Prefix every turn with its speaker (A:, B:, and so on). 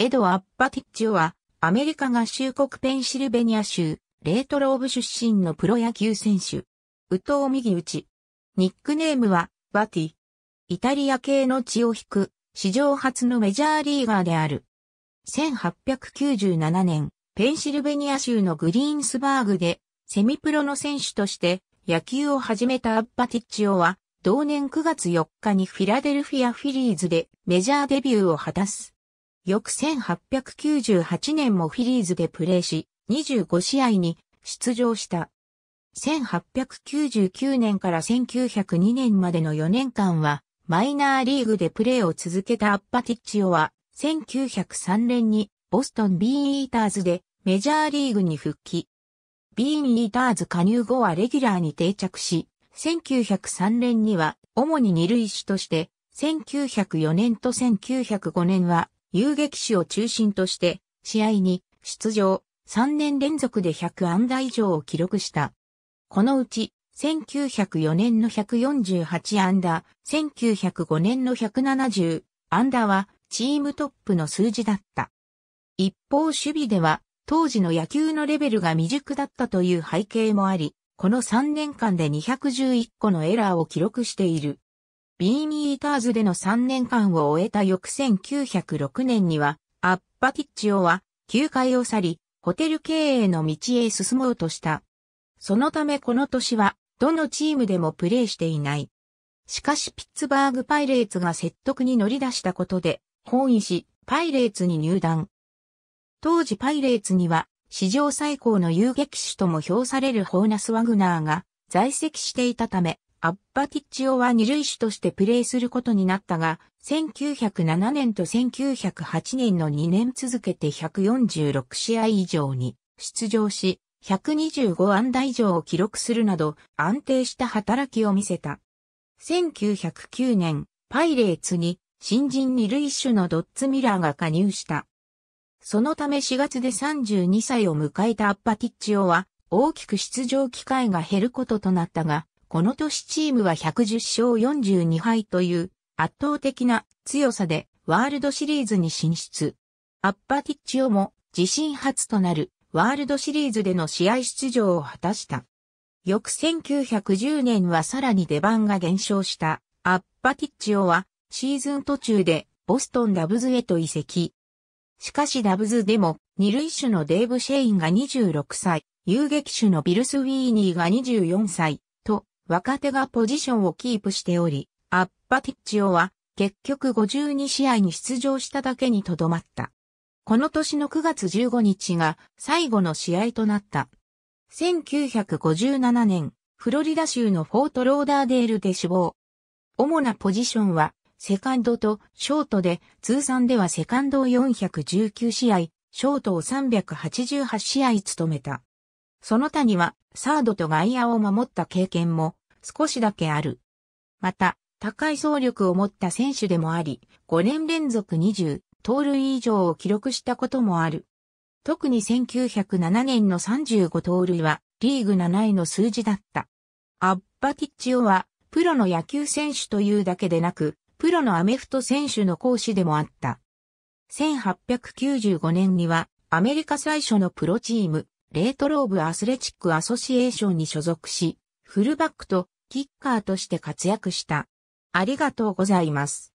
A: エド・アッパティッチュは、アメリカ合衆国ペンシルベニア州、レートローブ出身のプロ野球選手。ウト投右打ち。ニックネームは、バティ。イタリア系の血を引く、史上初のメジャーリーガーである。1897年、ペンシルベニア州のグリーンスバーグで、セミプロの選手として野球を始めたアッパティッチオは、同年9月4日にフィラデルフィア・フィリーズでメジャーデビューを果たす。翌1898年もフィリーズでプレーし、25試合に出場した。1899年から1902年までの4年間は、マイナーリーグでプレーを続けたアッパティッチオは、1903年にボストンビーンイーターズでメジャーリーグに復帰。ビーンイーターズ加入後はレギュラーに定着し、1903年には主に二塁手として、1904年と1905年は遊撃手を中心として、試合に出場、3年連続で100安打以上を記録した。このうち、1904年の148安打、1905年の170安打は、チームトップの数字だった。一方守備では、当時の野球のレベルが未熟だったという背景もあり、この3年間で211個のエラーを記録している。ビーミーターズでの3年間を終えた翌1906年には、アッパティッチオは、球界を去り、ホテル経営の道へ進もうとした。そのためこの年は、どのチームでもプレーしていない。しかしピッツバーグパイレーツが説得に乗り出したことで、本意し、パイレーツに入団。当時パイレーツには、史上最高の遊撃手とも評されるホーナス・ワグナーが在籍していたため、アッパティッチオは二塁手としてプレーすることになったが、1907年と1908年の2年続けて146試合以上に出場し、125安打以上を記録するなど安定した働きを見せた。1909年、パイレーツに新人二塁手のドッツ・ミラーが加入した。そのため4月で32歳を迎えたアッパティッチオは大きく出場機会が減ることとなったが、この年チームは110勝42敗という圧倒的な強さでワールドシリーズに進出。アッパティッチオも自身初となるワールドシリーズでの試合出場を果たした。翌1910年はさらに出番が減少したアッパティッチオはシーズン途中でボストンダブズへと移籍。しかしダブズでも二塁手のデーブ・シェインが26歳、遊撃手のビルス・ウィーニーが24歳、若手がポジションをキープしており、アッパティッチオは結局52試合に出場しただけにとどまった。この年の9月15日が最後の試合となった。1957年、フロリダ州のフォートローダーデールで死亡。主なポジションは、セカンドとショートで、通算ではセカンドを419試合、ショートを388試合務めた。その他には、サードと外野を守った経験も少しだけある。また、高い走力を持った選手でもあり、5年連続20、盗塁以上を記録したこともある。特に1907年の35盗塁は、リーグ7位の数字だった。アッバティッチオは、プロの野球選手というだけでなく、プロのアメフト選手の講師でもあった。1895年には、アメリカ最初のプロチーム、レートローブ・アスレチック・アソシエーションに所属し、フルバックとキッカーとして活躍した。ありがとうございます。